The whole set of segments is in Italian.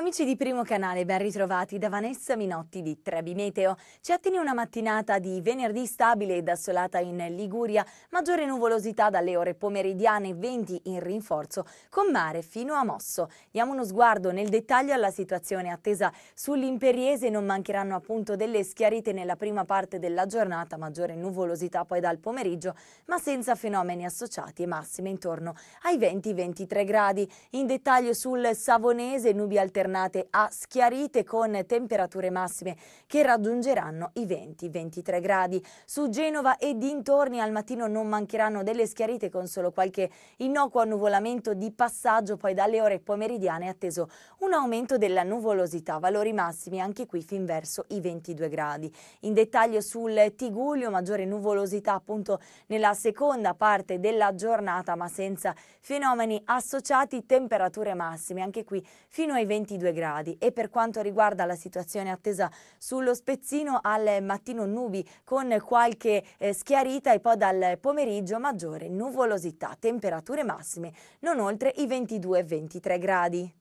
Amici di Primo Canale, ben ritrovati da Vanessa Minotti di Trebi Meteo. Ci attende una mattinata di venerdì stabile ed assolata in Liguria, maggiore nuvolosità dalle ore pomeridiane, venti in rinforzo, con mare fino a Mosso. Diamo uno sguardo nel dettaglio alla situazione attesa sull'imperiese, non mancheranno appunto delle schiarite nella prima parte della giornata, maggiore nuvolosità poi dal pomeriggio, ma senza fenomeni associati e massime intorno ai 20-23 gradi. In dettaglio sul Savonese, nubi alternate giornate a schiarite con temperature massime che raggiungeranno i 20-23 gradi. Su Genova e dintorni al mattino non mancheranno delle schiarite con solo qualche innocuo annuvolamento di passaggio, poi dalle ore pomeridiane è atteso un aumento della nuvolosità, valori massimi anche qui fin verso i 22 gradi. In dettaglio sul Tiguglio maggiore nuvolosità appunto nella seconda parte della giornata ma senza fenomeni associati temperature massime anche qui fino ai 22 22 gradi e per quanto riguarda la situazione attesa sullo spezzino al mattino nubi con qualche eh, schiarita e poi dal pomeriggio maggiore nuvolosità, temperature massime non oltre i 22-23 gradi.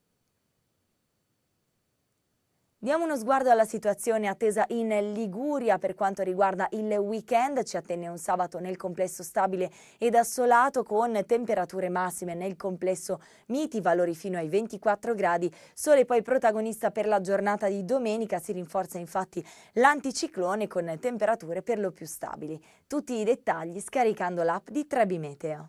Diamo uno sguardo alla situazione attesa in Liguria per quanto riguarda il weekend. Ci attende un sabato nel complesso stabile ed assolato con temperature massime nel complesso miti, valori fino ai 24 gradi. Sole poi protagonista per la giornata di domenica. Si rinforza infatti l'anticiclone con temperature per lo più stabili. Tutti i dettagli scaricando l'app di Trebi